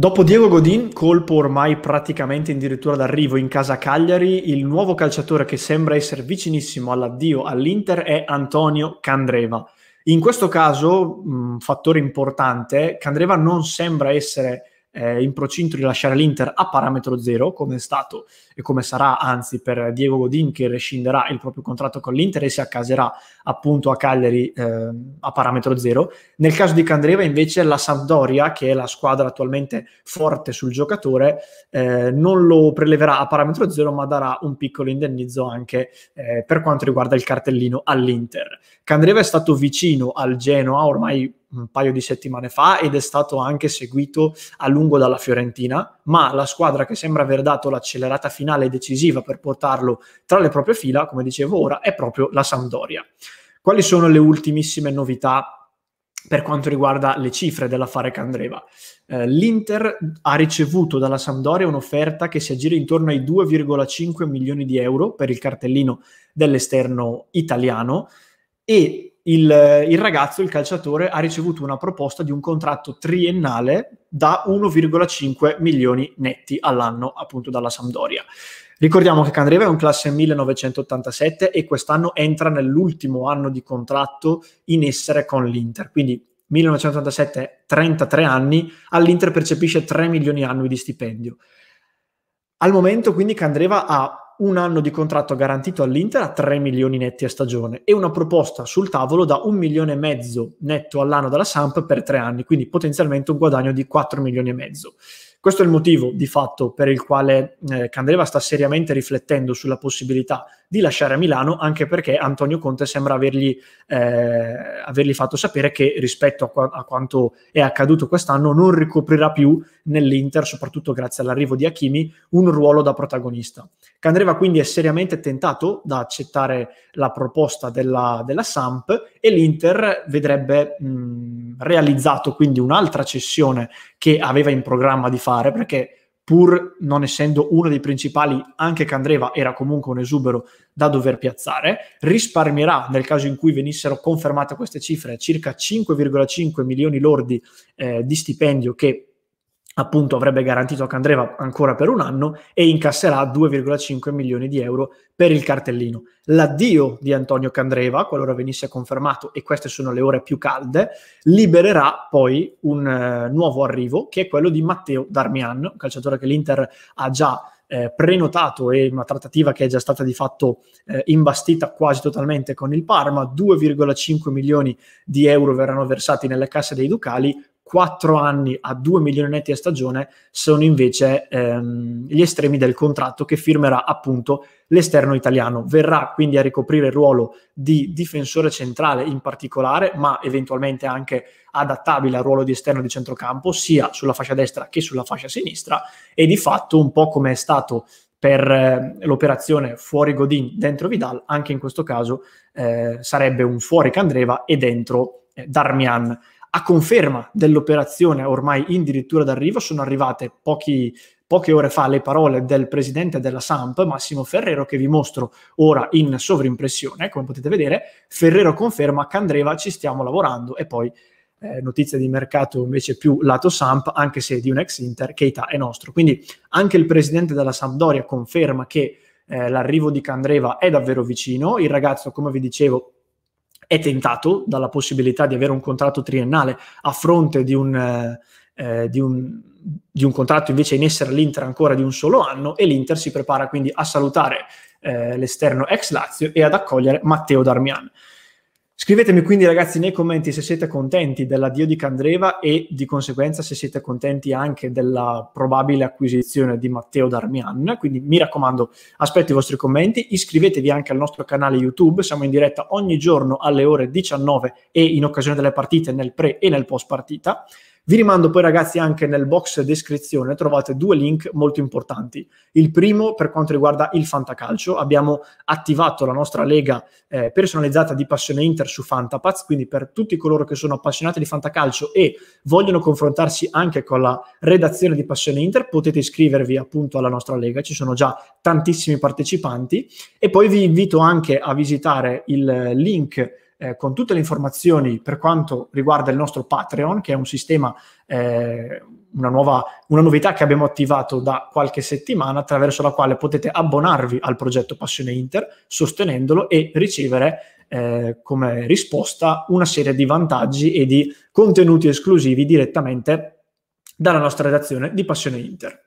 Dopo Diego Godin, colpo ormai praticamente addirittura d'arrivo in casa Cagliari, il nuovo calciatore che sembra essere vicinissimo all'addio all'Inter è Antonio Candreva. In questo caso, un fattore importante, Candreva non sembra essere eh, in procinto di lasciare l'Inter a parametro zero, come è stato e come sarà anzi per Diego Godin che rescinderà il proprio contratto con l'Inter e si accaserà appunto a Cagliari eh, a parametro zero. Nel caso di Candreva invece la Sampdoria, che è la squadra attualmente forte sul giocatore, eh, non lo preleverà a parametro zero ma darà un piccolo indennizzo anche eh, per quanto riguarda il cartellino all'Inter. Candreva è stato vicino al Genoa ormai un paio di settimane fa ed è stato anche seguito a lungo dalla Fiorentina, ma la squadra che sembra aver dato l'accelerata finale decisiva per portarlo tra le proprie fila, come dicevo ora, è proprio la Sampdoria. Quali sono le ultimissime novità per quanto riguarda le cifre dell'affare Candreva. Eh, L'Inter ha ricevuto dalla Sampdoria un'offerta che si aggira intorno ai 2,5 milioni di euro per il cartellino dell'esterno italiano e il, il, ragazzo, il calciatore, ha ricevuto una proposta di un contratto triennale da 1,5 milioni netti all'anno, appunto dalla Sampdoria. Ricordiamo che Candreva è un classe 1987 e quest'anno entra nell'ultimo anno di contratto in essere con l'Inter, quindi 1987, 33 anni, all'Inter percepisce 3 milioni annui di stipendio. Al momento quindi Candreva ha un anno di contratto garantito all'Inter a 3 milioni netti a stagione e una proposta sul tavolo da 1 milione e mezzo netto all'anno dalla Samp per tre anni, quindi potenzialmente un guadagno di 4 milioni e mezzo. Questo è il motivo di fatto per il quale eh, Candreva sta seriamente riflettendo sulla possibilità di lasciare Milano, anche perché Antonio Conte sembra avergli, eh, avergli fatto sapere che rispetto a, qua- a, quanto è accaduto quest'anno non ricoprirà più nell'Inter, soprattutto grazie all'arrivo di Hakimi, un ruolo da protagonista. Candreva quindi è seriamente tentato da accettare la proposta della, della Samp e l'Inter vedrebbe... Mh, mm, realizzato quindi un'altra cessione che aveva in programma di fare, perché pur non essendo uno dei principali, anche Candreva era comunque un esubero da dover piazzare, risparmierà nel caso in cui venissero confermate queste cifre circa 5,5 milioni lordi eh, di stipendio che appunto avrebbe garantito a Candreva ancora per un anno e incasserà 2,5 milioni di euro per il cartellino. L'addio di Antonio Candreva, qualora venisse confermato, e queste sono le ore più calde, libererà poi un eh, nuovo arrivo che è quello di Matteo Darmian, un calciatore che l'Inter ha già eh, prenotato e una trattativa che è già stata di fatto eh, imbastita quasi totalmente con il Parma, 2,5 milioni di euro verranno versati nelle casse dei Ducali, 4 anni a 2 milioni netti a stagione sono invece ehm, gli estremi del contratto che firmerà appunto l'esterno italiano. Verrà quindi a ricoprire il ruolo di difensore centrale in particolare, ma eventualmente anche adattabile al ruolo di esterno di centrocampo, sia sulla fascia destra che sulla fascia sinistra, e di fatto un po' come è stato per eh, l'operazione fuori Godin dentro Vidal, anche in questo caso eh, sarebbe un fuori Candreva e dentro eh, Darmian. A conferma dell'operazione ormai addirittura d'arrivo sono arrivate pochi, poche ore fa le parole del presidente della Samp, Massimo Ferrero, che vi mostro ora in sovrimpressione. Come potete vedere, Ferrero conferma che Andreva ci stiamo lavorando e poi eh, notizia di mercato invece più lato Samp, anche se di un ex Inter, Keita è nostro. Quindi anche il presidente della Sampdoria conferma che eh, l'arrivo di Candreva è davvero vicino, il ragazzo, come vi dicevo, è tentato dalla possibilità di avere un contratto triennale a fronte di un, eh, eh, di, un, di un, contratto invece in essere all'Inter ancora di un solo anno e l'Inter si prepara quindi a salutare eh, l'esterno ex Lazio e ad accogliere Matteo Darmian. Scrivetemi quindi ragazzi nei commenti se siete contenti dell'addio di Candreva e di conseguenza se siete contenti anche della probabile acquisizione di Matteo Darmian. Quindi mi raccomando, aspetto i vostri commenti, iscrivetevi anche al nostro canale YouTube, siamo in diretta ogni giorno alle ore 19 e in occasione delle partite nel pre e nel post partita. Vi rimando poi ragazzi anche nel box descrizione trovate due link molto importanti. Il primo per quanto riguarda il Fantacalcio, abbiamo attivato la nostra lega eh, personalizzata di Passione Inter su Fantapaz, quindi per tutti coloro che sono appassionati di Fantacalcio e vogliono confrontarsi anche con la redazione di Passione Inter, potete iscrivervi appunto alla nostra lega, ci sono già tantissimi partecipanti e poi vi invito anche a visitare il link eh, con tutte le informazioni per quanto riguarda il nostro Patreon, che è un sistema, eh, una, nuova, una novità che abbiamo attivato da qualche settimana, attraverso la quale potete abbonarvi al progetto Passione Inter, sostenendolo e ricevere eh, come risposta una serie di vantaggi e di contenuti esclusivi direttamente dalla nostra redazione di Passione Inter.